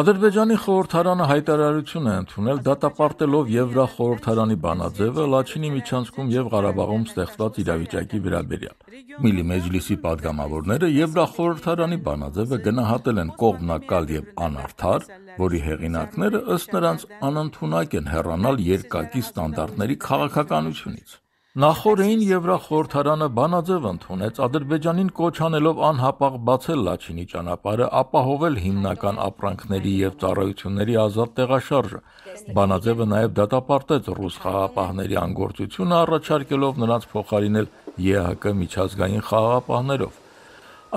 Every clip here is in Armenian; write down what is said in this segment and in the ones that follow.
Ադրբեջանի խորհրդարանը հայտարարություն է ընդունել դատապարտելով Եվրախորհրդարանի բանաձևը Լաչինի միջանցքում եւ Ղարաբաղում ստեղծված իրավիճակի վերաբերյալ։ Միլի մեջլիսի падգամավորները Եվրախորհրդարանի բանաձևը գնահատել են կողմնակալ եւ անարդար, որի հեղինակները ըստ նրանց անընդունակ են հեռանալ երկակի ստանդարտների քաղաքականությունից։ Նախորդին Եվրախորհրդարանը բանաձև ընդունեց Ադրբեջանին կոչ անելով անհապաղ բացել Լաչինի ճանապարհը, ապահովել հիմնական ապրանքների եւ ծառայությունների ազատ տեղաշարժը։ Բանաձևը նաեւ դատապարտեց ռուս խաղապահների անգործությունը առաջարկելով նրանց փոխարինել ԵՀԿ միջազգային խաղապահներով։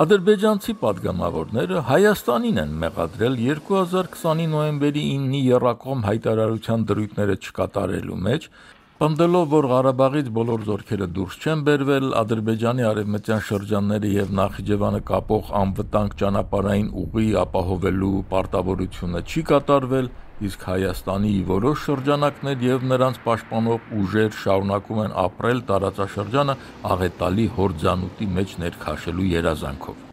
Ադրբեջանցի падգամավորները Հայաստանին են մեղադրել 2020-ի նոյեմբերի 9-ի Եռակոմ հայտարարության դրույթները չկատարելու մեջ Պնդելով, որ Ղարաբաղից բոլոր զորքերը դուրս չեն բերվել, Ադրբեջանի արևմտյան շրջանները եւ Նախիջևանը կապող անվտանգ ճանապարհային ուղի ապահովելու պարտավորությունը չի կատարվել, իսկ Հայաստանի որոշ շրջանակներ եւ նրանց պաշտպանող ուժեր շարունակում են ապրել տարածաշրջանը աղետալի հորձանուտի մեջ ներքաշելու երազանքով։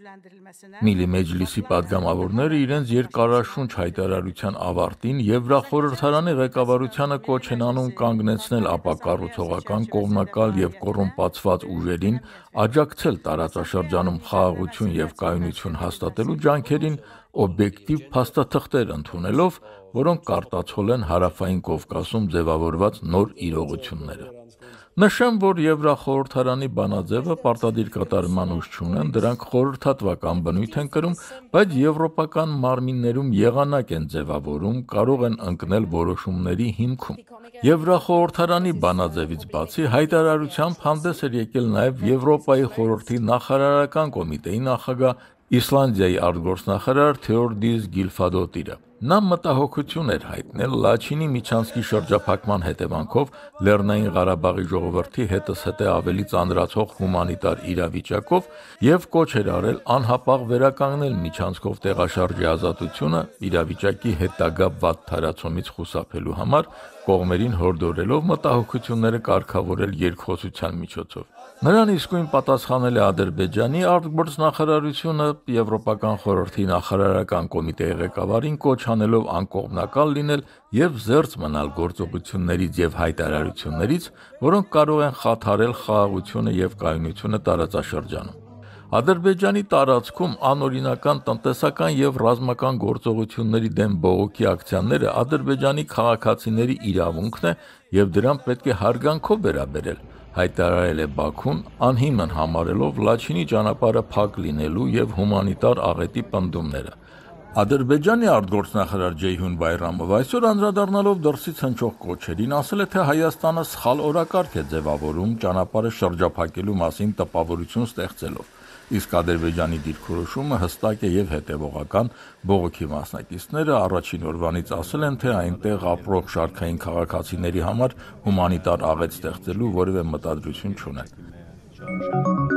Միլի Մեջլիսի падգամավորները իրենց երկարաշունչ հայտարարության ավարտին Եվրախորհրդարանի ղեկավարությանը կոչ են անում կանգնեցնել ապակառուցողական կողմնակալ եւ կոռումպացված ուժերին, աջակցել տարածաշրջանում խաղաղություն եւ կայունություն հաստատելու ջանքերին օբյեկտիվ փաստաթղթեր ընդունելով, որոնք կարտացոլեն հարավային Կովկասում ձևավորված նոր իրողությունները։ Նշեմ, որ Եվրախորհրդարանի բանաձևը պարտադիր կատարման ուժ չունեն, դրանք խորհրդատվական բնույթ են կրում, բայց եվրոպական մարմիններում եղանակ են ձևավորում, կարող են ընկնել որոշումների հիմքում։ Եվրախորհրդարանի բանաձևից բացի հայտարարությամբ հանդես էր եկել նաև Եվրոպայի խորհրդի նախարարական կոմիտեի նախագահ Իսլանդիայի արտգործնախարար Թեորդիս Գիլֆադոտիրը։ Նա մտահոգություն էր հայտնել Լաչինի Միչանսկի շրջափակման հետևանքով Լեռնային Ղարաբաղի ժողովրդի հետսհետե ավելի ծանրացող հումանիտար իրավիճակով եւ կոչ էր արել անհապաղ վերականգնել Միչանսկով տեղաշարժի ազատությունը իրավիճակի հետագա վատ թարացումից խուսափելու համար կողմերին հորդորելով մտահոգությունները կարգավորել երկխոսության միջոցով։ Նրան իսկույն պատասխանել է Ադրբեջանի արտգործնախարարությունը Եվրոպական խորհրդի նախարարական կոմիտեի ղեկավարին կոչ խթանելով անկողմնակալ լինել եւ զերծ մնալ գործողություններից եւ հայտարարություններից, որոնք կարող են խաթարել խաղաղությունը եւ կայունությունը տարածաշրջանում։ Ադրբեջանի տարածքում անօրինական տնտեսական եւ ռազմական գործողությունների դեմ բողոքի ակցիաները ադրբեջանի քաղաքացիների իրավունքն է եւ դրան պետք է հարգանքով վերաբերել հայտարարել է Բաքուն անհիմն համարելով Լաչինի ճանապարհը փակ լինելու եւ հումանիտար աղետի պնդումները։ Ադրբեջանի արտգործնախարար Ջեյհուն Բայրամով այսօր անդրադառնալով դրսից հնչող կոչերին ասել է, թե Հայաստանը սխալ օրակարգ է ձևավորում ճանապարհը շրջափակելու մասին տպավորություն ստեղծելով։ Իսկ Ադրբեջանի դիրքորոշումը հստակ է եւ հետեւողական բողոքի մասնակիցները առաջին օրվանից ասել են, թե այնտեղ ապրող շարքային քաղաքացիների համար հումանիտար աղետ ստեղծելու որևէ մտադրություն չունեն։ Thank you.